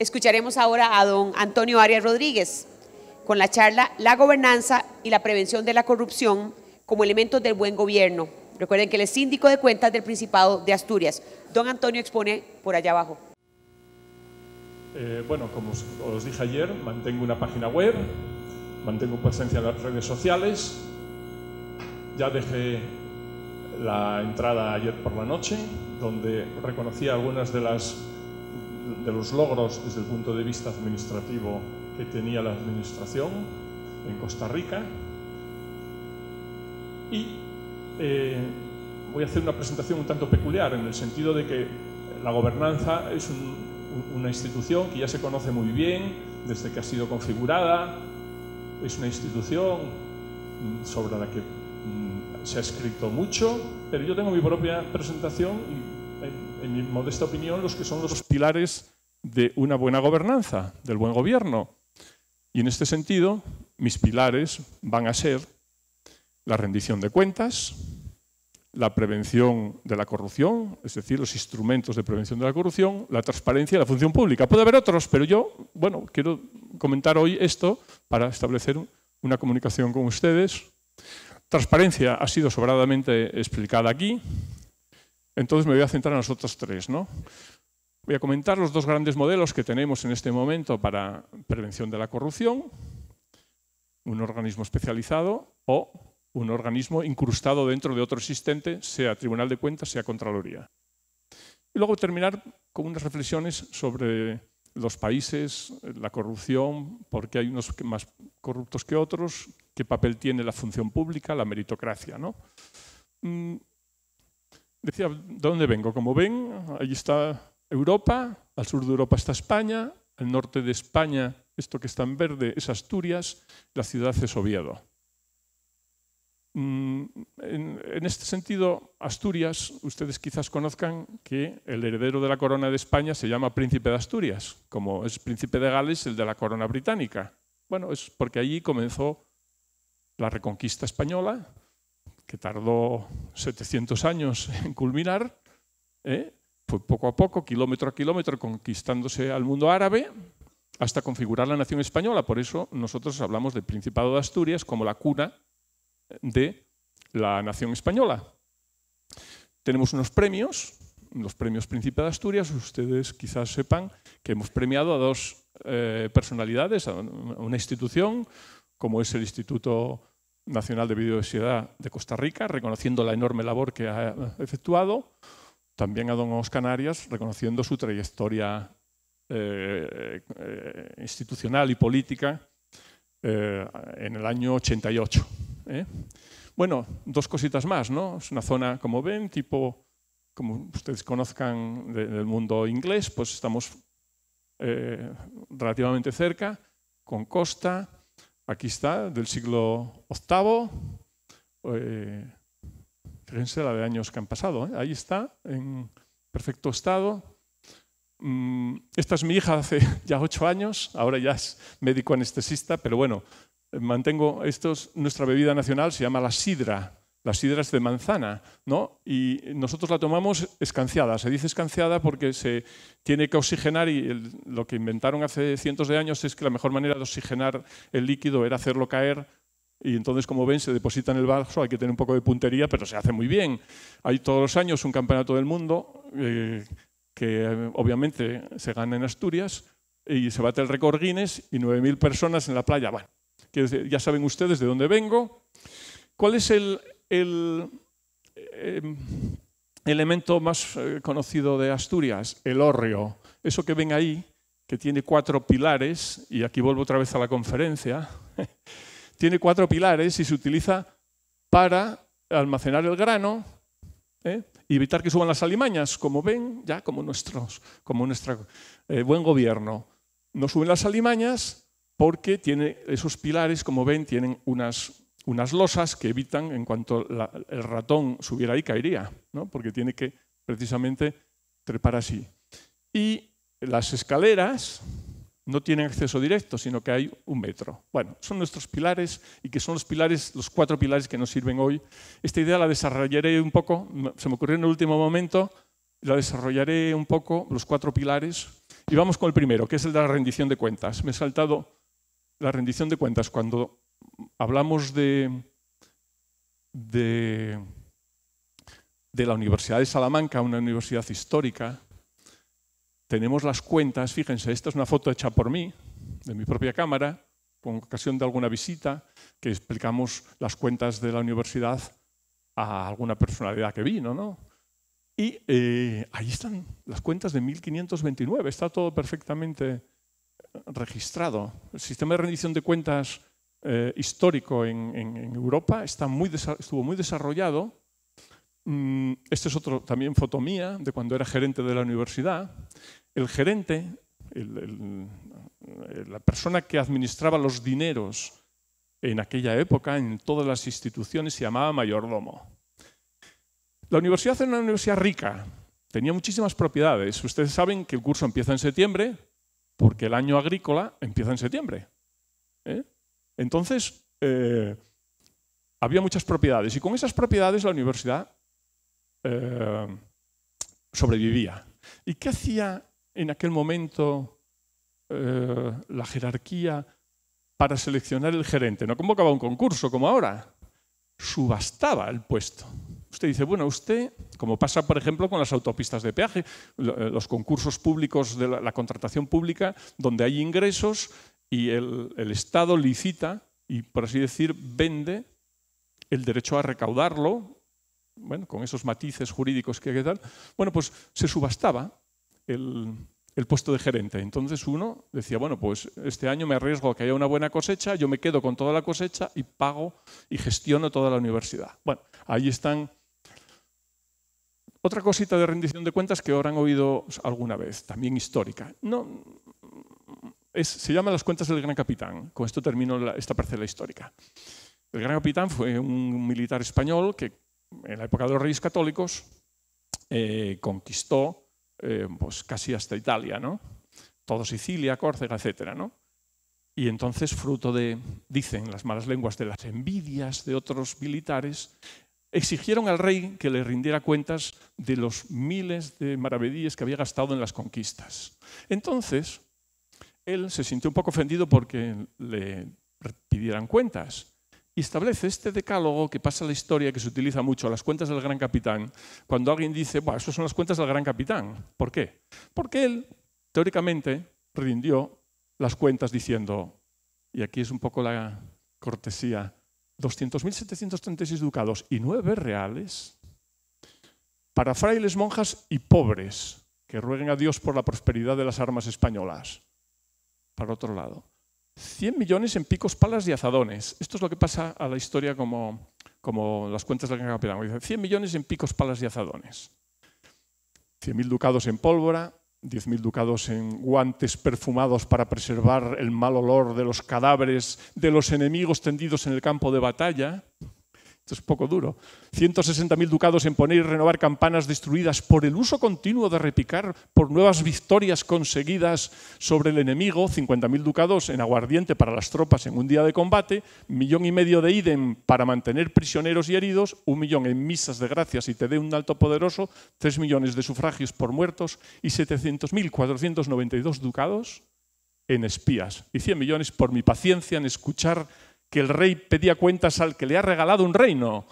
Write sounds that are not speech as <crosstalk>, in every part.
Escucharemos ahora a don Antonio Arias Rodríguez con la charla La gobernanza y la prevención de la corrupción como elementos del buen gobierno. Recuerden que él es síndico de cuentas del Principado de Asturias. Don Antonio expone por allá abajo. Eh, bueno, como os, os dije ayer, mantengo una página web, mantengo presencia en las redes sociales, ya dejé la entrada ayer por la noche, donde reconocí algunas de las los logros desde el punto de vista administrativo que tenía la administración en Costa Rica. Y eh, voy a hacer una presentación un tanto peculiar, en el sentido de que la gobernanza es una institución que ya se conoce muy bien desde que ha sido configurada, es una institución sobre la que mm, se ha escrito mucho, pero yo tengo mi propia presentación y, en mi modesta opinión, los que son los pilares de una buena gobernanza, del buen gobierno. Y en este sentido, mis pilares van a ser la rendición de cuentas, la prevención de la corrupción, es decir, los instrumentos de prevención de la corrupción, la transparencia y la función pública. Puede haber otros, pero yo, bueno, quiero comentar hoy esto para establecer una comunicación con ustedes. Transparencia ha sido sobradamente explicada aquí, entonces me voy a centrar en los otros tres, ¿no? Voy a comentar los dos grandes modelos que tenemos en este momento para prevención de la corrupción, un organismo especializado o un organismo incrustado dentro de otro existente, sea Tribunal de Cuentas, sea Contraloría. Y luego terminar con unas reflexiones sobre los países, la corrupción, por qué hay unos más corruptos que otros, qué papel tiene la función pública, la meritocracia. ¿no? Mm, decía, dónde vengo? Como ven, ahí está Europa, al sur de Europa está España, al norte de España, esto que está en verde, es Asturias, la ciudad es Oviedo. Mm, en, este sentido, Asturias, ustedes quizás conozcan que el heredero de la corona de España se llama príncipe de Asturias, como es príncipe de Gales el de la corona británica. Bueno, es porque allí comenzó la reconquista española, que tardó 700 años en culminar, ¿eh? fue poco a poco, kilómetro a kilómetro, conquistándose al mundo árabe hasta configurar la nación española. Por eso nosotros hablamos del Principado de Asturias como la cuna de la nación española. Tenemos unos premios, los premios Príncipe de Asturias. Ustedes quizás sepan que hemos premiado a dos eh, personalidades, a una institución como es el Instituto Nacional de Biodiversidad de Costa Rica, reconociendo la enorme labor que ha efectuado, también a don Oscar reconociendo su trayectoria eh, eh, institucional y política eh, en el año 88. Bueno, dos cositas más, ¿no? Es una zona, como ven, tipo, como ustedes conozcan del mundo inglés, pues estamos relativamente cerca, con costa, aquí está, del siglo VIII, Fíjense la de años que han pasado. ¿eh? Ahí está, en perfecto estado. Mm, esta es mi hija hace <laughs> ya ocho años, ahora ya es médico anestesista, pero bueno, mantengo estos. Nuestra bebida nacional se llama la sidra, La sidra es de manzana, ¿no? Y nosotros la tomamos escanciada. Se dice escanciada porque se tiene que oxigenar y lo que inventaron hace cientos de años es que la mejor manera de oxigenar el líquido era hacerlo caer y entonces, como ven, se deposita en el vaso, hay que tener un poco de puntería, pero se hace muy bien. Hay todos los años un campeonato del mundo eh, que eh, obviamente se gana en Asturias y se bate el récord Guinness y 9.000 personas en la playa. Bueno, ya saben ustedes de dónde vengo. ¿Cuál es el, eh, elemento más conocido de Asturias? El hórreo. Eso que ven ahí, que tiene cuatro pilares, y aquí vuelvo otra vez a la conferencia tiene cuatro pilares y se utiliza para almacenar el grano ¿eh? y evitar que suban las alimañas, como ven, ya como, nuestros, como nuestro eh, buen gobierno. No suben las alimañas porque tiene esos pilares, como ven, tienen unas, unas losas que evitan, en cuanto el ratón subiera ahí, caería, porque tiene que precisamente trepar así. Y las escaleras, no tienen acceso directo, sino que hay un metro. Bueno, son nuestros pilares y que son los pilares, los cuatro pilares que nos sirven hoy. Esta idea la desarrollaré un poco, se me ocurrió en el último momento, la desarrollaré un poco, los cuatro pilares. Y vamos con el primero, que es el de la rendición de cuentas. Me he saltado la rendición de cuentas cuando hablamos de, de, de la Universidad de Salamanca, una universidad histórica tenemos las cuentas, fíjense, esta es una foto hecha por mí, de mi propia cámara, con ocasión de alguna visita, que explicamos las cuentas de la universidad a alguna personalidad que vino, ¿no? Y eh, ahí están las cuentas de 1529, está todo perfectamente eh, registrado. El sistema de rendición de cuentas eh, histórico en, Europa está muy estuvo muy desarrollado. Esta mm, este es otro también foto mía de cuando era gerente de la universidad el gerente, eh, la persona que administraba los dineros en aquella época en todas las instituciones se llamaba mayordomo. La universidad era una universidad rica, tenía muchísimas propiedades. Ustedes saben que el curso empieza en septiembre porque el año agrícola empieza en septiembre. ¿eh? Entonces, eh, había muchas propiedades y con esas propiedades la universidad sobrevivía. ¿Y qué hacía en aquel momento eh, la jerarquía para seleccionar el gerente. No convocaba un concurso como ahora, subastaba el puesto. Usted dice, bueno, usted, como pasa por ejemplo con las autopistas de peaje, eh, los concursos públicos de la, contratación pública, donde hay ingresos y el, Estado licita y, por así decir, vende el derecho a recaudarlo bueno, con esos matices jurídicos que, que tal, bueno, pues se subastaba el, puesto de gerente. Entonces uno decía, bueno, pues este año me arriesgo a que haya una buena cosecha, yo me quedo con toda la cosecha y pago y gestiono toda la universidad. Bueno, ahí están. Otra cosita de rendición de cuentas que habrán oído alguna vez, también histórica. No, se llama las cuentas del Gran Capitán. Con esto termino esta parcela histórica. El Gran Capitán fue un militar español que en la época de los Reyes Católicos eh, conquistó eh, pues casi hasta Italia, ¿no? todo Sicilia, Córcega, etc. Y entonces, fruto de, dicen las malas lenguas, de las envidias de otros militares, exigieron al rey que le rindiera cuentas de los miles de maravedíes que había gastado en las conquistas. Entonces, él se sintió un poco ofendido porque le pidieran cuentas. Y establece este decálogo que pasa la historia, que se utiliza mucho, las cuentas del gran capitán, cuando alguien dice, bueno, eso son las cuentas del gran capitán. ¿Por qué? Porque él, teóricamente, rindió las cuentas diciendo, y aquí es un poco la cortesía, 200.736 ducados y nueve reales para frailes, monjas y pobres que rueguen a Dios por la prosperidad de las armas españolas. Para otro lado. 100 millones en picos, palas y azadones. Esto es lo que pasa a la historia como, como las cuentas de la Gran 100 millones en picos, palas y azadones. mil ducados en pólvora, mil ducados en guantes perfumados para preservar el mal olor de los cadáveres de los enemigos tendidos en el campo de batalla, es poco duro. 160.000 ducados en poner y renovar campanas destruidas por el uso continuo de repicar, por nuevas victorias conseguidas sobre el enemigo. 50.000 ducados en aguardiente para las tropas en un día de combate. Millón y medio de idem para mantener prisioneros y heridos. Un millón en misas de gracias y te dé un alto poderoso. 3 millones de sufragios por muertos. Y 700.492 ducados en espías. Y 100 millones por mi paciencia en escuchar que el rey pedía cuentas al que le ha regalado un reino.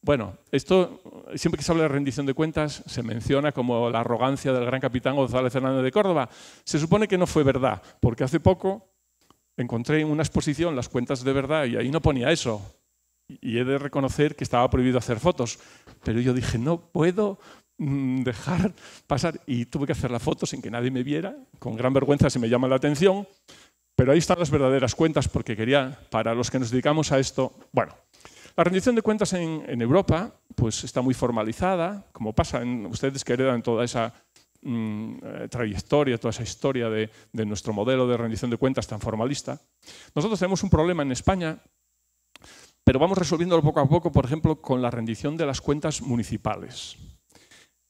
Bueno, esto siempre que se habla de rendición de cuentas se menciona como la arrogancia del gran capitán González Fernández de Córdoba. Se supone que no fue verdad, porque hace poco encontré en una exposición las cuentas de verdad y ahí no ponía eso. Y he de reconocer que estaba prohibido hacer fotos, pero yo dije, no puedo mm, dejar pasar y tuve que hacer la foto sin que nadie me viera, con gran vergüenza si me llama la atención, pero ahí están las verdaderas cuentas porque quería, para los que nos dedicamos a esto, bueno, la rendición de cuentas en, Europa pues está muy formalizada, como pasa en ustedes que heredan toda esa mm, eh, trayectoria, toda esa historia de, nuestro modelo de rendición de cuentas tan formalista. Nosotros tenemos un problema en España, pero vamos resolviéndolo poco a poco, por ejemplo, con la rendición de las cuentas municipales.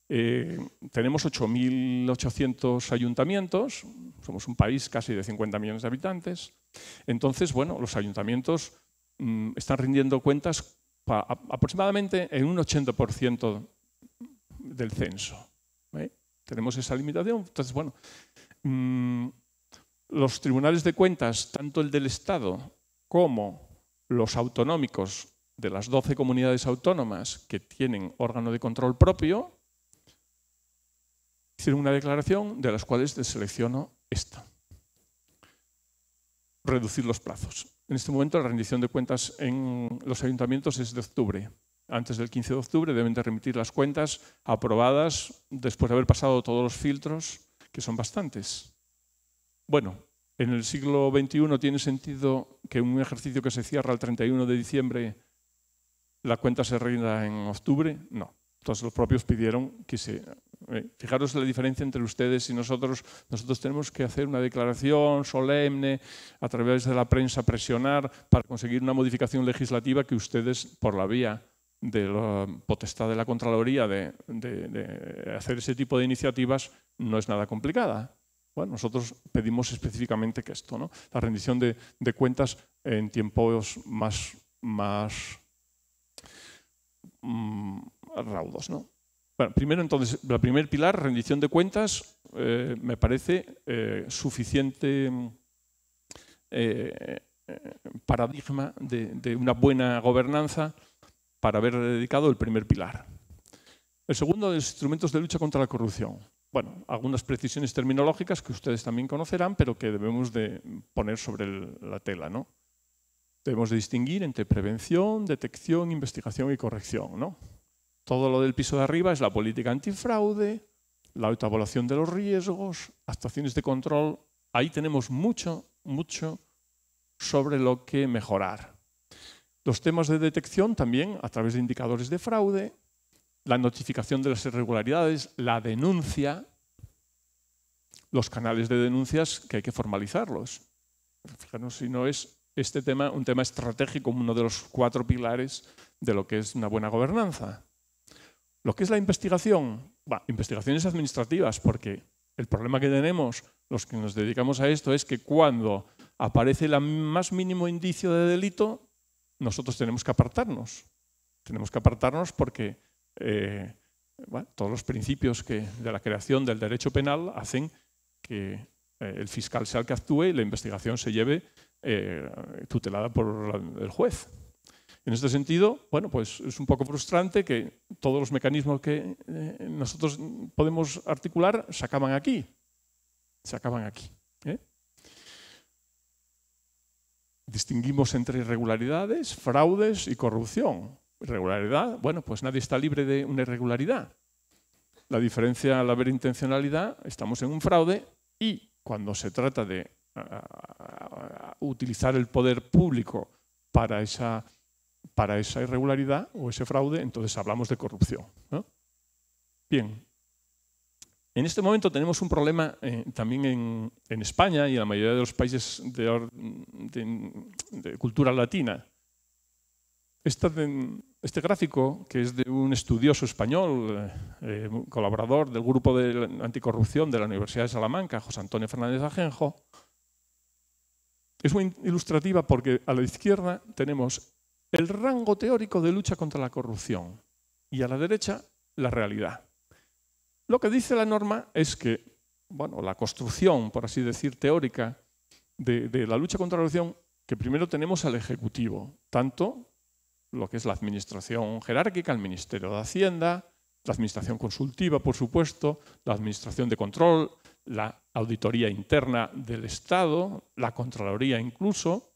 Eh, tenemos 8.800 ayuntamientos, somos un país casi de 50 millones de habitantes. Entonces, bueno, los ayuntamientos mm, están rindiendo cuentas aproximadamente en un 80% del censo. ¿eh? Tenemos esa limitación. Entonces, bueno, mm, los tribunales de cuentas, tanto el del Estado como los autonómicos de las 12 comunidades autónomas que tienen órgano de control propio, hicieron una declaración de las cuales selecciono esta. Reducir los plazos. En este momento la rendición de cuentas en los ayuntamientos es de octubre. Antes del 15 de octubre deben de remitir las cuentas aprobadas después de haber pasado todos los filtros, que son bastantes. Bueno, en el siglo XXI tiene sentido que un ejercicio que se cierra el 31 de diciembre la cuenta se rinda en octubre. No. Entonces los propios pidieron que se eh, fijaros la diferencia entre ustedes y nosotros. Nosotros tenemos que hacer una declaración solemne a través de la prensa, presionar para conseguir una modificación legislativa que ustedes, por la vía de la potestad de la Contraloría de, hacer ese tipo de iniciativas, no es nada complicada. Bueno, nosotros pedimos específicamente que esto, ¿no? la rendición de, cuentas en tiempos más, más mm, raudos. ¿no? Bueno, primero, entonces, el primer pilar, rendición de cuentas, eh, me parece eh, suficiente eh, paradigma de, una buena gobernanza para haber dedicado el primer pilar. El segundo, los instrumentos de lucha contra la corrupción. Bueno, algunas precisiones terminológicas que ustedes también conocerán, pero que debemos de poner sobre la tela. ¿no? Debemos de distinguir entre prevención, detección, investigación y corrección. ¿no? Todo lo del piso de arriba es la política antifraude, la autoevaluación de los riesgos, actuaciones de control. Ahí tenemos mucho, mucho sobre lo que mejorar. Los temas de detección también a través de indicadores de fraude, la notificación de las irregularidades, la denuncia, los canales de denuncias que hay que formalizarlos. Fijaros si no es este tema un tema estratégico, uno de los cuatro pilares de lo que es una buena gobernanza. Lo que es la investigación, investigaciones administrativas, porque el problema que tenemos los que nos dedicamos a esto es que cuando aparece el más mínimo indicio de delito, nosotros tenemos que apartarnos. Tenemos que apartarnos porque eh, todos los principios que, de la creación del derecho penal hacen que eh, el fiscal sea el que actúe y la investigación se lleve eh, tutelada por el juez. En este sentido, bueno, pues es un poco frustrante que todos los mecanismos que eh, nosotros podemos articular se acaban aquí. Se acaban aquí. ¿eh? Distinguimos entre irregularidades, fraudes y corrupción. Irregularidad, bueno, pues nadie está libre de una irregularidad. La diferencia al haber intencionalidad, estamos en un fraude y cuando se trata de utilizar el poder público para esa para esa irregularidad o ese fraude, entonces hablamos de corrupción. Bien, en este momento tenemos un problema eh, también en, España y en la mayoría de los países de, cultura latina. Este, este gráfico, que es de un estudioso español, eh, eh, colaborador del grupo de anticorrupción de la Universidad de Salamanca, José Antonio Fernández Ajenjo, es muy ilustrativa porque a la izquierda tenemos el rango teórico de lucha contra la corrupción y a la derecha la realidad. Lo que dice la norma es que bueno, la construcción, por así decir, teórica de, de la lucha contra la corrupción, que primero tenemos al Ejecutivo, tanto lo que es la administración jerárquica, el Ministerio de Hacienda, la administración consultiva, por supuesto, la administración de control, la auditoría interna del Estado, la Contraloría incluso,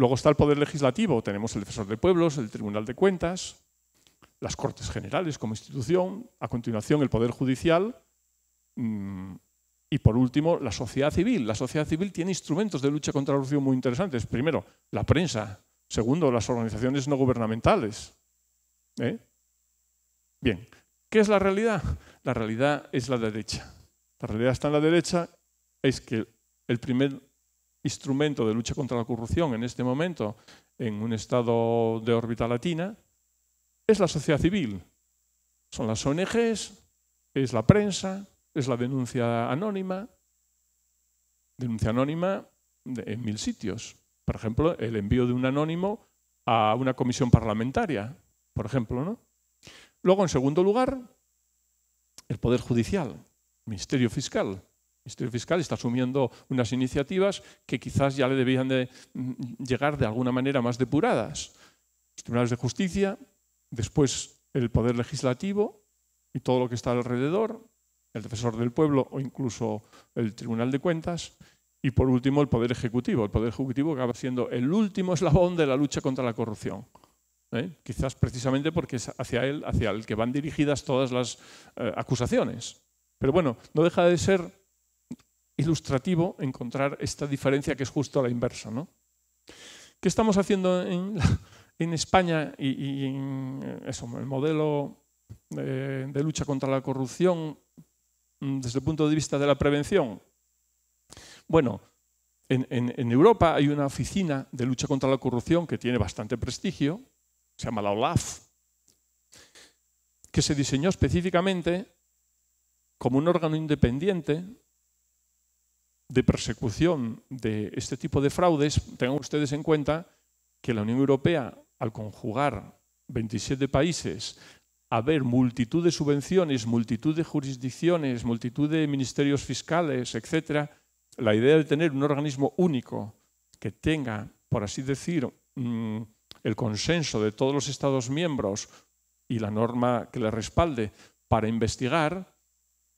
Luego está el Poder Legislativo, tenemos el Defensor de Pueblos, el Tribunal de Cuentas, las Cortes Generales como institución, a continuación el Poder Judicial mm, y por último la sociedad civil. La sociedad civil tiene instrumentos de lucha contra la corrupción muy interesantes. Primero, la prensa. Segundo, las organizaciones no gubernamentales. ¿Eh? Bien, ¿qué es la realidad? La realidad es la derecha. La realidad está en la derecha, es que el primer instrumento de lucha contra la corrupción en este momento en un estado de órbita latina es la sociedad civil. Son las ONGs, es la prensa, es la denuncia anónima. Denuncia anónima en mil sitios. Por ejemplo, el envío de un anónimo a una comisión parlamentaria, por ejemplo. ¿no? Luego, en segundo lugar, el Poder Judicial, Ministerio Fiscal. Ministerio Fiscal está asumiendo unas iniciativas que quizás ya le debían de mm, llegar de alguna manera más depuradas. Los tribunales de justicia, después el Poder Legislativo y todo lo que está alrededor, el Defensor del Pueblo o incluso el Tribunal de Cuentas, y por último el Poder Ejecutivo. El Poder Ejecutivo acaba siendo el último eslabón de la lucha contra la corrupción. ¿eh? Quizás precisamente porque es hacia él, hacia el que van dirigidas todas las eh, acusaciones. Pero bueno, no deja de ser ilustrativo encontrar esta diferencia que es justo a la inversa. ¿Qué estamos haciendo en, España y, en eh, eso, el modelo eh, de, lucha contra la corrupción mm, desde el punto de vista de la prevención? Bueno, en, en, Europa hay una oficina de lucha contra la corrupción que tiene bastante prestigio, se llama la OLAF, que se diseñó específicamente como un órgano independiente de persecución de este tipo de fraudes, tengan ustedes en cuenta que la Unión Europea, al conjugar 27 países, haber multitud de subvenciones, multitud de jurisdicciones, multitud de ministerios fiscales, etc., la idea de tener un organismo único que tenga, por así decir, mm, el consenso de todos los Estados miembros y la norma que le respalde para investigar,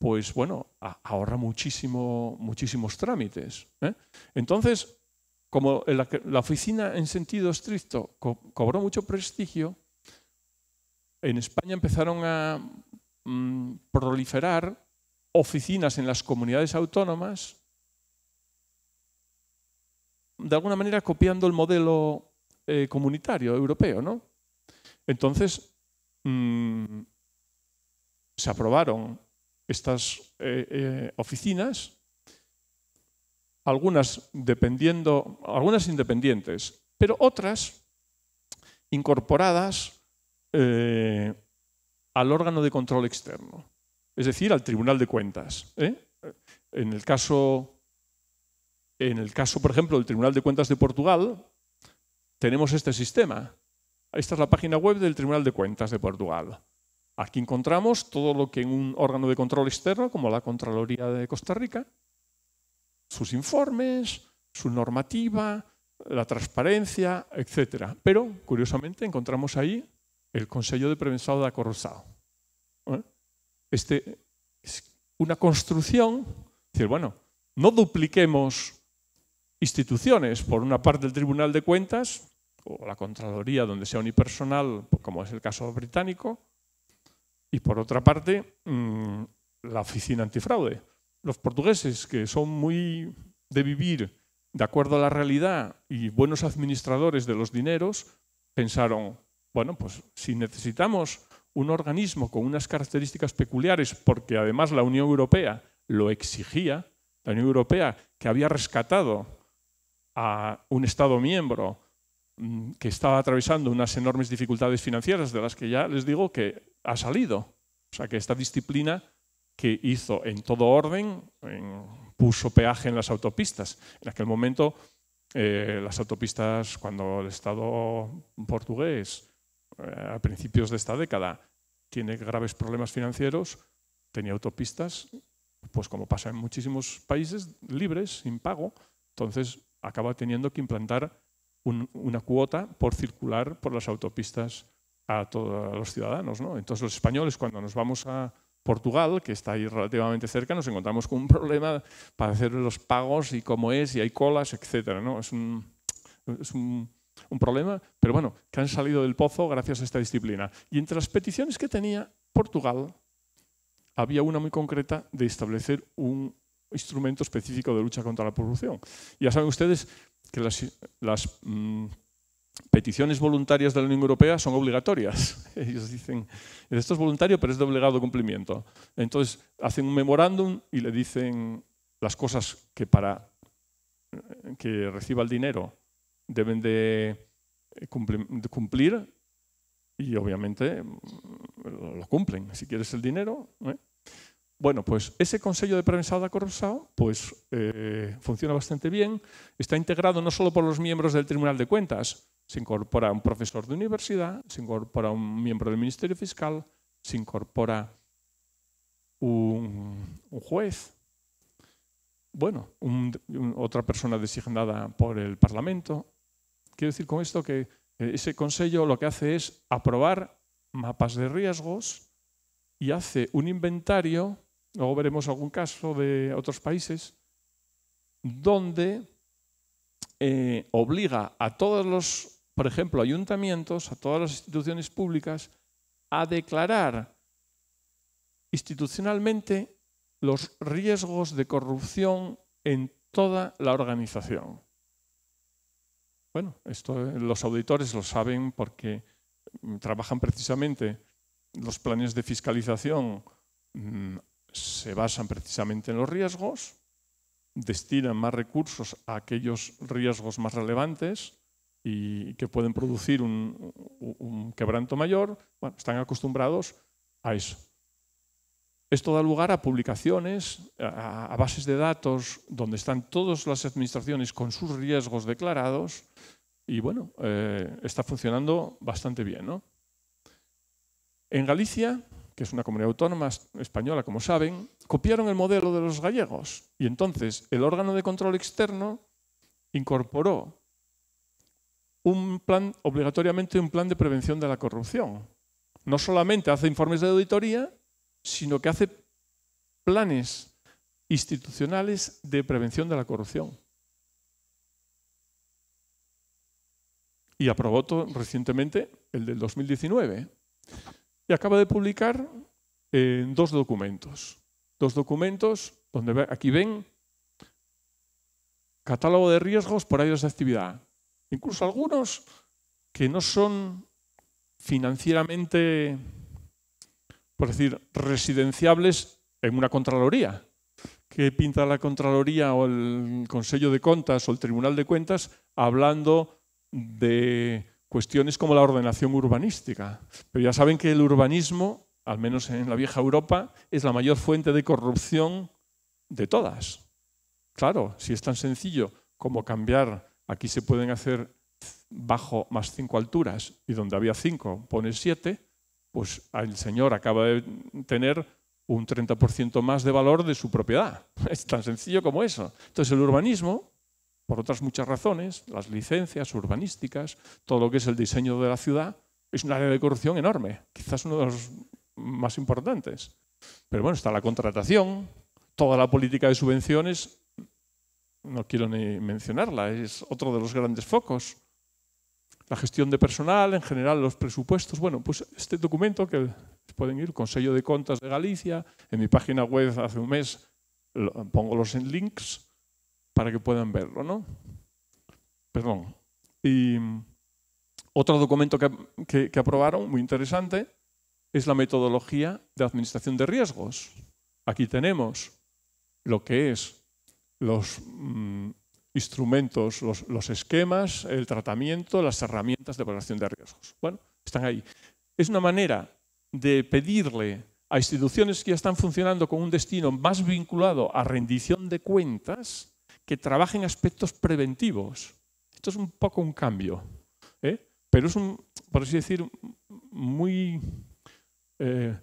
pues bueno, ahorra muchísimo, muchísimos trámites. ¿eh? Entonces, como la, oficina en sentido estricto cobró mucho prestigio, en España empezaron a mm, proliferar oficinas en las comunidades autónomas, de alguna manera copiando el modelo eh, comunitario europeo. ¿no? Entonces, mm, se aprobaron estas eh, eh, oficinas, algunas, dependiendo, algunas independientes, pero otras incorporadas eh, al órgano de control externo, es decir, al Tribunal de Cuentas. En, el caso, en el caso, por ejemplo, del Tribunal de Cuentas de Portugal, tenemos este sistema. Esta es la página web del Tribunal de Cuentas de Portugal. Aquí encontramos todo lo que en un órgano de control externo, como la Contraloría de Costa Rica, sus informes, su normativa, la transparencia, etc. Pero, curiosamente, encontramos ahí el Consejo de Prevención de la ¿eh? Este es una construcción, es decir, bueno, no dupliquemos instituciones, por una parte del Tribunal de Cuentas o la Contraloría, donde sea unipersonal, como es el caso británico, y por otra parte, mm, la oficina antifraude. Los portugueses, que son muy de vivir de acuerdo a la realidad y buenos administradores de los dineros, pensaron, bueno, pues si necesitamos un organismo con unas características peculiares, porque además la Unión Europea lo exigía, la Unión Europea que había rescatado a un Estado miembro mm, que estaba atravesando unas enormes dificultades financieras, de las que ya les digo que ha salido. O sea que esta disciplina que hizo en todo orden, en, puso peaje en las autopistas. En aquel momento eh, las autopistas, cuando el Estado portugués, eh, a principios de esta década, tiene graves problemas financieros, tenía autopistas, pues como pasa en muchísimos países, libres, sin pago, entonces acaba teniendo que implantar una cuota por circular por las autopistas a todos los ciudadanos. ¿no? Entonces los españoles cuando nos vamos a Portugal, que está ahí relativamente cerca, nos encontramos con un problema para hacer los pagos y cómo es, y hay colas, etc. ¿no? Es, un, es un, un problema, pero bueno, que han salido del pozo gracias a esta disciplina. Y entre las peticiones que tenía Portugal, había una muy concreta de establecer un instrumento específico de lucha contra la corrupción. Ya saben ustedes que las, mm, peticiones voluntarias de la Unión Europea son obligatorias. <laughs> Ellos dicen, esto es voluntario, pero es de obligado cumplimiento. Entonces, hacen un memorándum y le dicen las cosas que para eh, que reciba el dinero deben de eh, cumplir y obviamente mm, lo cumplen. Si quieres el dinero... ¿eh? Bueno, pues ese Consejo de Prevención de Corrupción, pues, funciona bastante bien. Está integrado no solo por los miembros del Tribunal de Cuentas, se incorpora un profesor de universidad, se incorpora un miembro del Ministerio Fiscal, se incorpora un, juez, bueno, otra persona designada por el Parlamento. Quiero decir con esto que eh, ese consejo lo que hace es aprobar mapas de riesgos y hace un inventario, luego veremos algún caso de otros países, donde eh, obliga a todos los, por ejemplo, ayuntamientos, a todas las instituciones públicas, a declarar institucionalmente los riesgos de corrupción en toda la organización. Bueno, esto eh, los auditores lo saben porque mm, trabajan precisamente los planes de fiscalización mm, se basan precisamente en los riesgos destinan más recursos a aquellos riesgos más relevantes y que pueden producir un, quebranto mayor, están acostumbrados a eso. Esto da lugar a publicaciones, a, bases de datos, donde están todas las administraciones con sus riesgos declarados y bueno, eh, está funcionando bastante bien. En Galicia que es una comunidad autónoma española, como saben, copiaron el modelo de los gallegos y entonces el órgano de control externo incorporó un plan, obligatoriamente un plan de prevención de la corrupción. No solamente hace informes de auditoría, sino que hace planes institucionales de prevención de la corrupción. Y aprobó recientemente el del 2019. Y acaba de publicar eh, dos documentos. Dos documentos donde aquí ven catálogo de riesgos por áreas de actividad. Incluso algunos que no son financieramente, por decir, residenciables en una Contraloría. ¿Qué pinta la Contraloría o el Consejo de Contas o el Tribunal de Cuentas hablando de cuestiones como la ordenación urbanística. Pero ya saben que el urbanismo, al menos en la vieja Europa, es la mayor fuente de corrupción de todas. Claro, si es tan sencillo como cambiar, aquí se pueden hacer bajo más cinco alturas y donde había cinco pones siete, pues el señor acaba de tener un 30% más de valor de su propiedad. <laughs> Es tan sencillo como eso. Entonces el urbanismo por otras muchas razones, las licencias urbanísticas, todo lo que es el diseño de la ciudad, es un área de corrupción enorme, quizás uno de los más importantes. Pero bueno, está la contratación, toda la política de subvenciones, no quiero ni mencionarla, es otro de los grandes focos. La gestión de personal, en general los presupuestos. Bueno, pues este documento que pueden ir, Consejo de Contas de Galicia, en mi página web hace un mes pongo los en links, para que puedan verlo, ¿no? Perdón. Y mm, otro documento que, aprobaron, muy interesante, es la metodología de administración de riesgos. Aquí tenemos lo que es los mm, instrumentos, los, los, esquemas, el tratamiento, las herramientas de evaluación de riesgos. Bueno, están ahí. Es una manera de pedirle a instituciones que ya están funcionando con un destino más vinculado a rendición de cuentas que trabaja en aspectos preventivos. Esto es un poco un cambio, ¿eh? pero es un, por así decir, muy... Eh,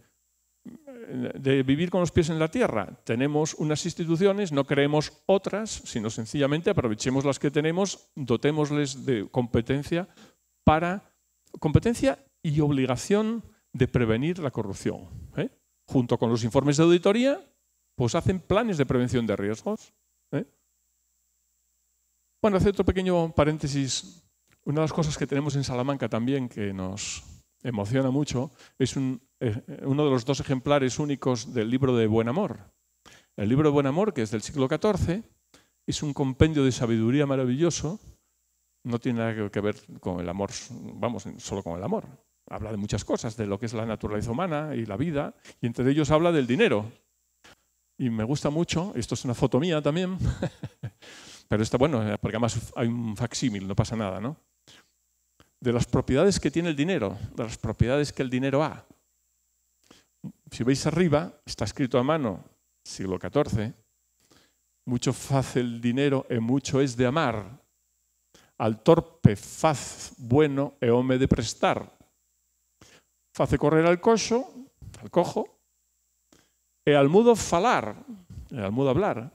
de vivir con los pies en la tierra. Tenemos unas instituciones, no creemos otras, sino sencillamente aprovechemos las que tenemos, dotémosles de competencia para competencia y obligación de prevenir la corrupción. ¿eh? Junto con los informes de auditoría, pues hacen planes de prevención de riesgos. Bueno, hacer otro pequeño paréntesis. Una de las cosas que tenemos en Salamanca también que nos emociona mucho es eh, uno de los dos ejemplares únicos del libro de Buen Amor. El libro de Buen Amor, que es del siglo XIV, es un compendio de sabiduría maravilloso. No tiene nada que ver con el amor, vamos, solo con el amor. Habla de muchas cosas, de lo que es la naturaleza humana y la vida, y entre ellos habla del dinero. Y me gusta mucho, esto es una foto mía también, <laughs> Pero está bueno, eh, porque además hay un facsímil, no pasa nada, ¿no? De las propiedades que tiene el dinero, de las propiedades que el dinero ha. Si veis arriba, está escrito a mano, siglo XIV, mucho faz el dinero e mucho es de amar. Al torpe faz bueno e home de prestar. Face correr al coxo, al cojo, e al mudo falar, e al mudo hablar,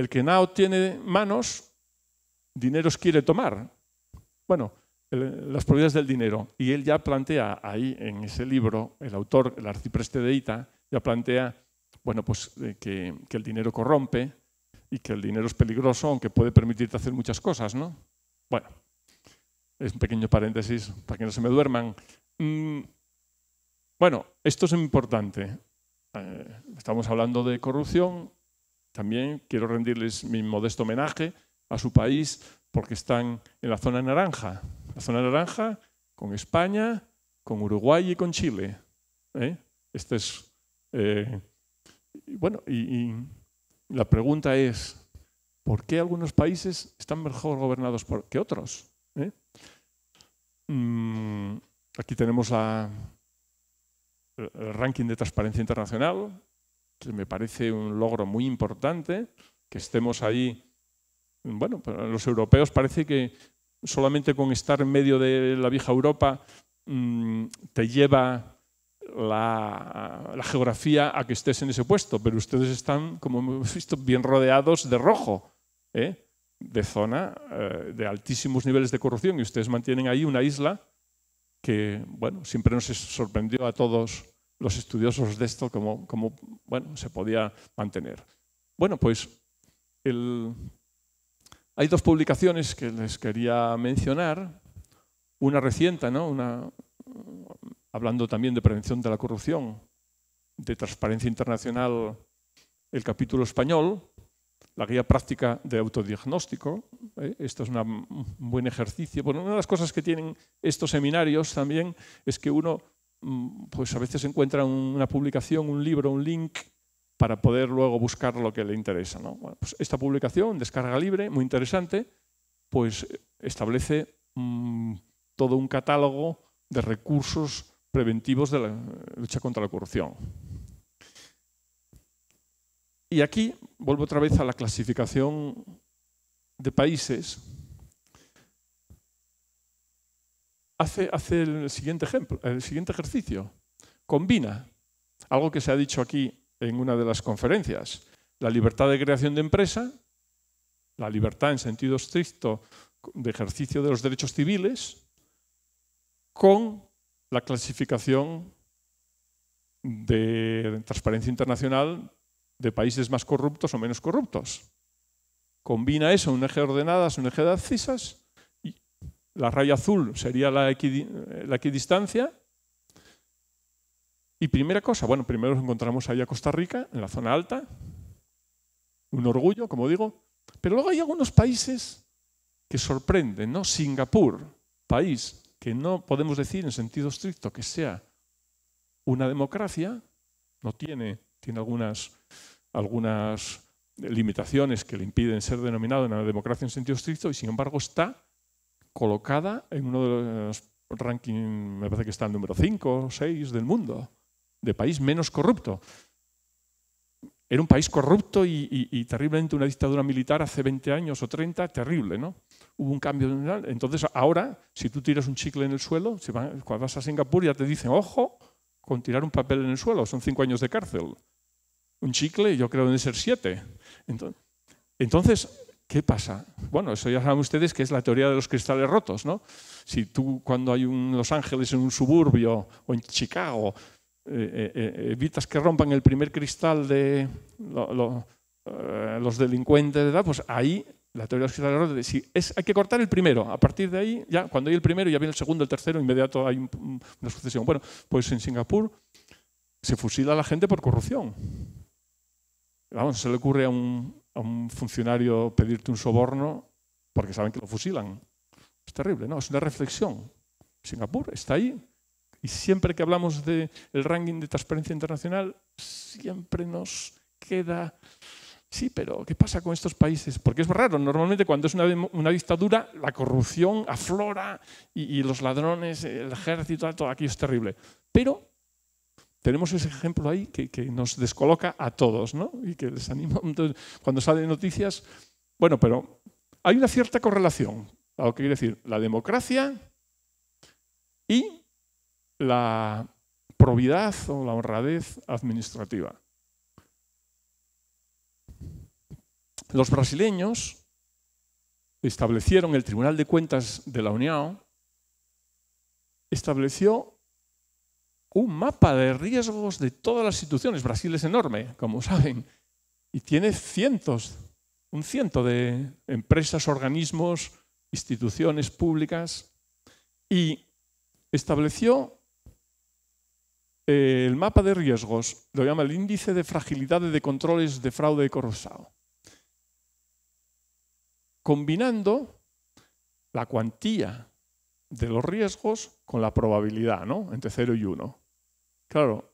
el que no tiene manos, dinero quiere tomar. Bueno, las propiedades del dinero. Y él ya plantea ahí en ese libro, el autor, el arcipreste de Ita, ya plantea bueno, pues, eh, que, el dinero corrompe y que el dinero es peligroso, aunque puede permitirte hacer muchas cosas, ¿no? Bueno, es un pequeño paréntesis para que no se me duerman. Mm, bueno, esto es importante. Eh, estamos hablando de corrupción, también quiero rendirles mi modesto homenaje a su país porque están en la zona naranja. La zona naranja con España, con Uruguay y con Chile. ¿Eh? Este es. Eh, bueno, y, la pregunta es: ¿por qué algunos países están mejor gobernados que otros? ¿eh? Mm, aquí tenemos la, el ranking de transparencia internacional, me parece un logro muy importante, que estemos ahí. Bueno, pues, los europeos parece que solamente con estar en medio de la vieja Europa mm, te lleva la, geografía a que estés en ese puesto, pero ustedes están, como hemos visto, bien rodeados de rojo, ¿eh? de zona eh, de altísimos niveles de corrupción, y ustedes mantienen ahí una isla que, bueno, siempre nos sorprendió a todos los estudiosos de esto cómo, bueno, se podía mantener. Bueno, pues hay dos publicaciones que les quería mencionar. Una reciente, ¿no? Una... hablando también de prevención de la corrupción, de Transparencia Internacional, el capítulo español, la guía práctica de autodiagnóstico. ¿eh? Esto es un buen ejercicio. Bueno, una de las cosas que tienen estos seminarios también es que uno Mm, pues a veces encuentra una publicación, un libro, un link para poder luego buscar lo que le interesa. Pues esta publicación, descarga libre, muy interesante, pues establece mm, todo un catálogo de recursos preventivos de la lucha contra la corrupción. Y aquí vuelvo otra vez a la clasificación de países hace, el, siguiente ejemplo, el siguiente ejercicio. Combina algo que se ha dicho aquí en una de las conferencias, la libertad de creación de empresa, la libertad en sentido estricto de ejercicio de los derechos civiles, con la clasificación de transparencia internacional de países más corruptos o menos corruptos. Combina eso un eje de ordenadas, un eje de la raya azul sería la, equidistancia. Y primera cosa, bueno, primero nos encontramos ahí a Costa Rica, en la zona alta, un orgullo, como digo, pero luego hay algunos países que sorprenden, ¿no? Singapur, país que no podemos decir en sentido estricto que sea una democracia, no tiene, tiene algunas, algunas limitaciones que le impiden ser denominado una democracia en sentido estricto y sin embargo está colocada en uno de los rankings, me parece que está el número 5 o 6 del mundo, de país menos corrupto. Era un país corrupto y, terriblemente una dictadura militar hace 20 años o 30, terrible, ¿no? Hubo un cambio. Entonces, ahora, si tú tiras un chicle en el suelo, cuando vas a Singapur ya te dicen, ojo, con tirar un papel en el suelo, son cinco años de cárcel. Un chicle, yo creo, deben ser siete. entonces ¿Qué pasa? Bueno, eso ya saben ustedes que es la teoría de los cristales rotos, ¿no? Si tú cuando hay un Los Ángeles en un suburbio o en Chicago eh, eh, eh, evitas que rompan el primer cristal de los delincuentes, pues ahí la teoría de los cristales rotos, es, hay que cortar el primero, a partir de ahí, ya cuando hay el primero, ya viene el segundo, el tercero, inmediato hay una sucesión. Bueno, pues en Singapur se fusila a la gente por corrupción. Vamos, se le ocurre a un, a un funcionario pedirte un soborno porque saben que lo fusilan. Es terrible, ¿no? Es una reflexión. Singapur está ahí. Y siempre que hablamos del el ranking de transparencia internacional, siempre nos queda... Sí, pero ¿qué pasa con estos países? Porque es raro, normalmente cuando es una, dictadura, la corrupción aflora y, y los ladrones, el ejército, todo aquí es terrible. Pero tenemos ese ejemplo ahí que, nos descoloca a todos, ¿no? Y que desanima cuando salen noticias, bueno, pero hay una cierta correlación a lo que quiere decir la democracia y la probidad o la honradez administrativa. Los brasileños establecieron el Tribunal de Cuentas de la Unión, estableció un mapa de riesgos de todas las instituciones. Brasil es enorme, como saben, y tiene cientos, un ciento de empresas, organismos, instituciones públicas, y estableció eh, el mapa de riesgos, lo llama el índice de fragilidad de controles de fraude de combinando la cuantía de los riesgos con la probabilidad, entre 0 y 1. Claro.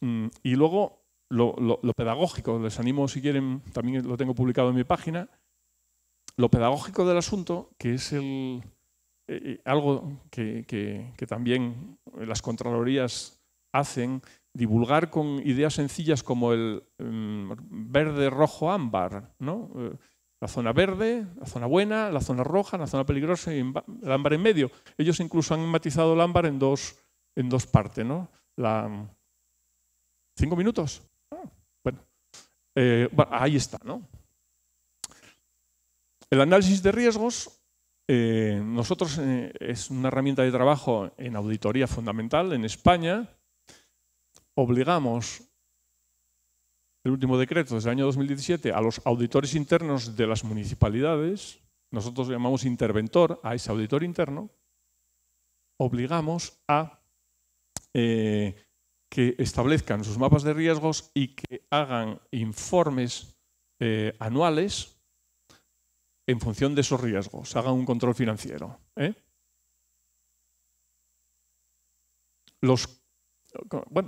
Mm, y luego lo, pedagógico, les animo si quieren, también lo tengo publicado en mi página, lo pedagógico del asunto, que es el, eh, eh, algo que, también las Contralorías hacen, divulgar con ideas sencillas como el mm, verde, rojo, ámbar, ¿no? Eh, la zona verde, la zona buena, la zona roja, la zona peligrosa y el ámbar en medio. Ellos incluso han matizado el ámbar en dos, en dos partes, ¿no? la... ¿Cinco minutos? Ah, eh, bueno. ahí está, ¿no? El análisis de riesgos, eh, nosotros eh, es una herramienta de trabajo en auditoría fundamental. En España obligamos el último decreto desde el año 2017 a los auditores internos de las municipalidades, nosotros llamamos interventor a ese auditor interno, obligamos a eh, que establezcan sus mapas de riesgos y que hagan informes eh, anuales en función de esos riesgos, hagan un control financiero. ¿eh? Los,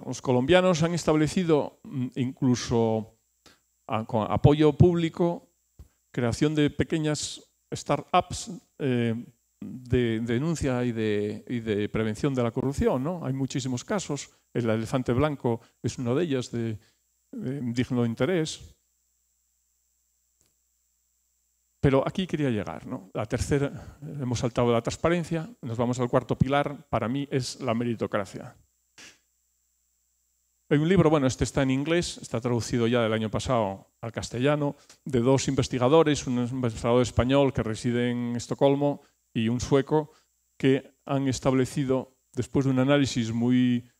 los colombianos han establecido mm, incluso con apoyo público creación de pequeñas startups de denuncia y de, prevención de la corrupción. Hay muchísimos casos. El elefante blanco es uno de ellos de, de digno interés. Pero aquí quería llegar. ¿no? La tercera, hemos saltado la transparencia, nos vamos al cuarto pilar, para mí es la meritocracia. Hay un libro, bueno, este está en inglés, está traducido ya del año pasado al castellano, de dos investigadores, un investigador español que reside en Estocolmo y un sueco que han establecido, después de un análisis muy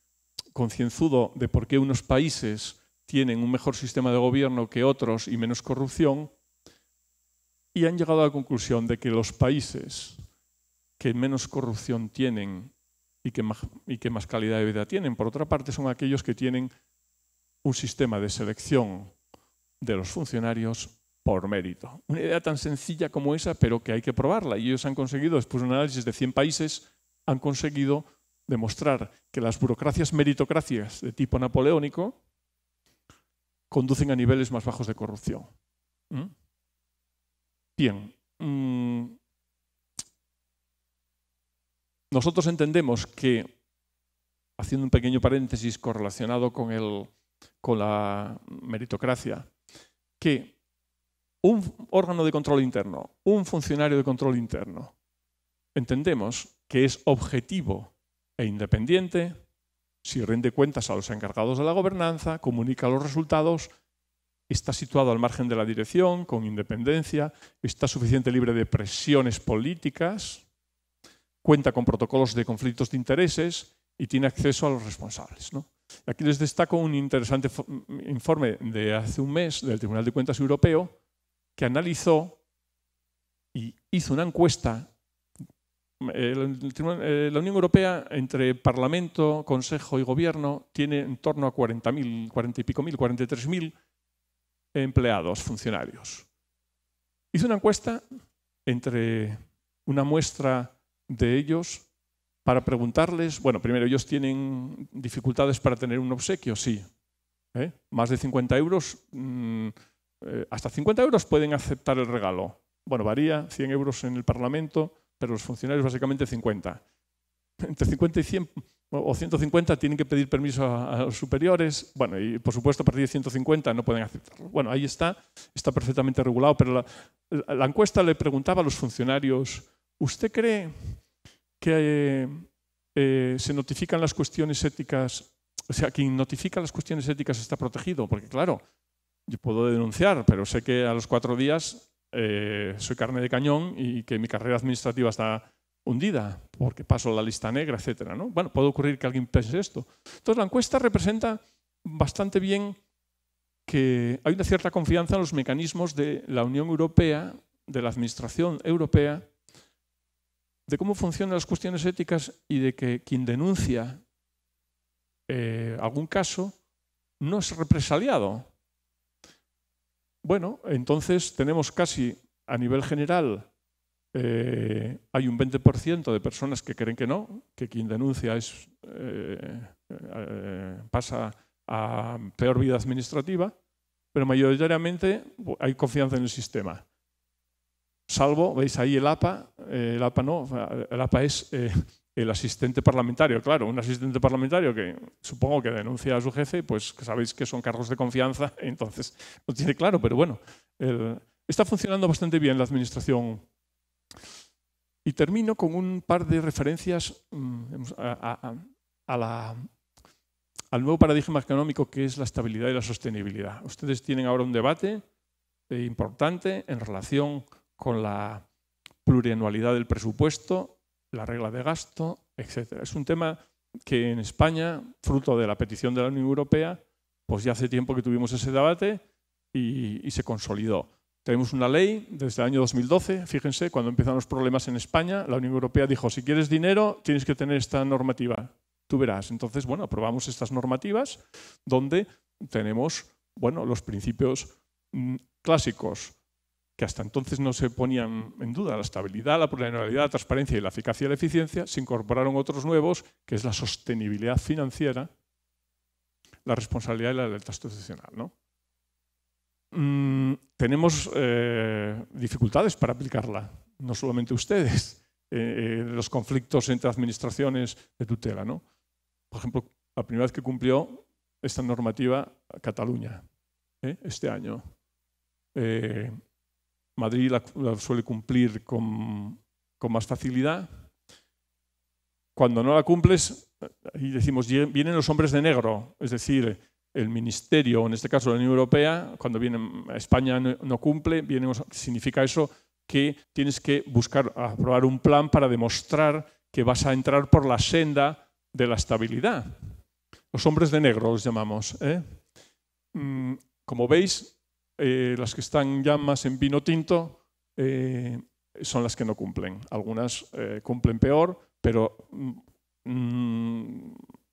concienzudo de por qué unos países tienen un mejor sistema de gobierno que otros y menos corrupción, y han llegado a la conclusión de que los países que menos corrupción tienen y que, más, y que más calidad de vida tienen, por otra parte, son aquellos que tienen un sistema de selección de los funcionarios por mérito. Una idea tan sencilla como esa, pero que hay que probarla. Y ellos han conseguido, después de un análisis de 100 países, han conseguido demostrar que las burocracias meritocracias de tipo napoleónico conducen a niveles más bajos de corrupción. ¿Mm? Bien. Mm, nosotros entendemos que, haciendo un pequeño paréntesis correlacionado con, el, con la meritocracia, que un órgano de control interno, un funcionario de control interno, entendemos que es objetivo e independiente si rinde cuentas a los encargados de la gobernanza, comunica los resultados, está situado al margen de la dirección, con independencia, está suficientemente libre de presiones políticas, cuenta con protocolos de conflictos de intereses y tiene acceso a los responsables. Aquí les destaco un interesante informe de hace un mes del Tribunal de Cuentas Europeo, que analizó y hizo una encuesta. Eh, eh, la Unión Europea, entre Parlamento, Consejo y Gobierno, tiene en torno a 40.000, 40 y pico mil, 43.000 empleados, funcionarios. Hizo una encuesta entre una muestra de ellos para preguntarles, bueno, primero ellos tienen dificultades para tener un obsequio, sí. ¿Eh? Más de 50 euros mm, eh, hasta 50 euros pueden aceptar el regalo. Bueno, varía, 100 euros en el Parlamento, pero los funcionarios básicamente 50. Entre 50 y 100 o 150 tienen que pedir permiso a, los superiores. Bueno, y por supuesto a partir de 150 no pueden aceptarlo. Bueno, ahí está, está perfectamente regulado, pero la, encuesta le preguntaba a los funcionarios, ¿usted cree que eh, se notifican las cuestiones éticas, o sea, quien notifica las cuestiones éticas está protegido? Porque claro, yo puedo denunciar, pero sé que a los cuatro días eh, soy carne de cañón y que mi carrera administrativa está hundida porque paso la lista negra, etc. Bueno, puede ocurrir que alguien piense esto. Entonces, la encuesta representa bastante bien que hay una cierta confianza en los mecanismos de la Unión Europea, de la Administración Europea, de cómo funcionan las cuestiones éticas y de que quien denuncia eh, algún caso no es represaliado, bueno, entonces tenemos casi a nivel general, eh, hay un 20% de personas que creen que no, que quien denuncia eh, eh, pasa a peor vida administrativa, pero mayoritariamente pues, hay confianza en el sistema. Salvo, veis ahí el APA, el APA no, el APA es el asistente parlamentario, claro, un asistente parlamentario que supongo que denuncia a su jefe, pues sabéis que son cargos de confianza, <laughs> entonces no tiene claro, pero bueno, está funcionando bastante bien la administración. Y termino con un par de referencias mm, a, a la, al nuevo paradigma económico que es la estabilidad y la sostenibilidad. Ustedes tienen ahora un debate eh, importante en relación con la plurianualidad del presupuesto la regla de gasto, etc. Es un tema que en España, fruto de la petición de la Unión Europea, pues ya hace tiempo que tuvimos ese debate y, se consolidó. Tenemos una ley desde el año 2012, fíjense, cuando empezaron los problemas en España, la Unión Europea dijo, si quieres dinero, tienes que tener esta normativa. Tú verás. Entonces, bueno, aprobamos estas normativas donde tenemos, bueno, los principios mm, clásicos que hasta entonces no se ponían en duda la estabilidad, la pluralidad, la transparencia y la eficacia y la eficiencia, se incorporaron otros nuevos, que es la sostenibilidad financiera, la responsabilidad y la delta institucional. ¿no? Mm, tenemos eh, dificultades para aplicarla, no solamente ustedes, <laughs> eh, eh, los conflictos entre administraciones de tutela. ¿no? Por ejemplo, la primera vez que cumplió esta normativa Cataluña, este año. Madrid la, suele cumplir con, más facilidad. Cuando no la cumples, y decimos, vienen los hombres de negro, es decir, el ministerio, en este caso la Unión Europea, cuando viene a España no, cumple, significa eso que tienes que buscar aprobar un plan para demostrar que vas a entrar por la senda de la estabilidad. Los hombres de negro los llamamos. ¿eh? Mm, como veis, eh, las que están ya más en vino tinto eh, son las que no cumplen. Algunas eh, cumplen peor, pero mm,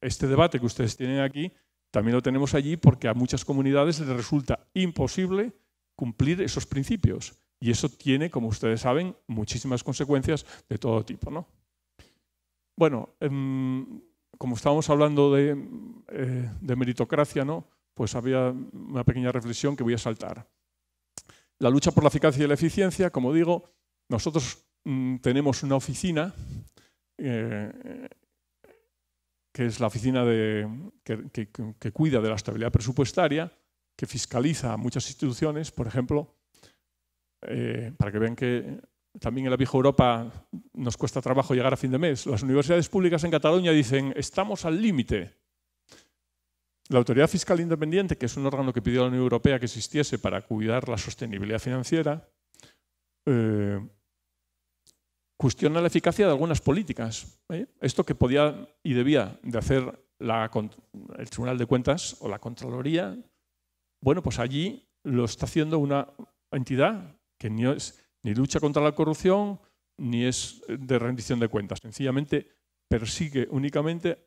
este debate que ustedes tienen aquí también lo tenemos allí porque a muchas comunidades les resulta imposible cumplir esos principios. Y eso tiene, como ustedes saben, muchísimas consecuencias de todo tipo. ¿no? Bueno, em, como estábamos hablando de, de meritocracia, ¿no? pues había una pequeña reflexión que voy a saltar. La lucha por la eficacia y la eficiencia, como digo, nosotros mm, tenemos una oficina, eh, que es la oficina que, cuida de la estabilidad presupuestaria, que fiscaliza a muchas instituciones, por ejemplo, eh, para que vean que también en la vieja Europa nos cuesta trabajo llegar a fin de mes. Las universidades públicas en Cataluña dicen, estamos al límite. La Autoridad Fiscal Independiente, que es un órgano que pidió a la Unión Europea que existiese para cuidar la sostenibilidad financiera, eh, cuestiona la eficacia de algunas políticas. ¿eh? Esto que podía y debía de hacer el Tribunal de Cuentas o la Contraloría, bueno, pues allí lo está haciendo una entidad que ni lucha contra la corrupción ni es de rendición de cuentas. Sencillamente persigue únicamente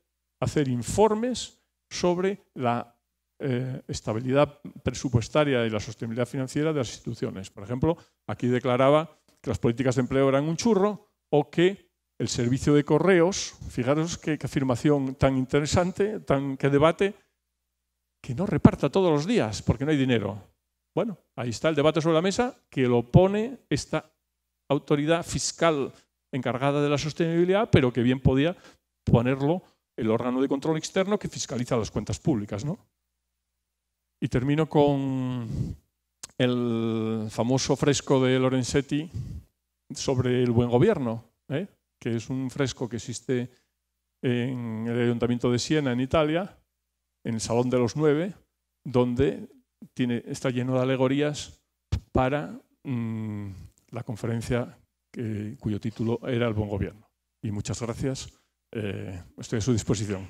hacer informes sobre la eh, estabilidad presupuestaria y la sostenibilidad financiera de las instituciones. Por ejemplo, aquí declaraba que las políticas de empleo eran un churro o que el servicio de correos, fijaros qué, afirmación tan interesante, tan, qué debate, que no reparta todos los días porque no hay dinero. Bueno, ahí está el debate sobre la mesa que lo pone esta autoridad fiscal encargada de la sostenibilidad, pero que bien podía ponerlo el órgano de control externo que fiscaliza las cuentas públicas. ¿no? Y termino con el famoso fresco de Lorenzetti sobre el buen gobierno, ¿eh? que es un fresco que existe en el Ayuntamiento de Siena, en Italia, en el Salón de los Nueve, donde está lleno de alegorías para mm, la conferencia cuyo título era el buen gobierno. Y muchas gracias. Eh, estoy a su disposición.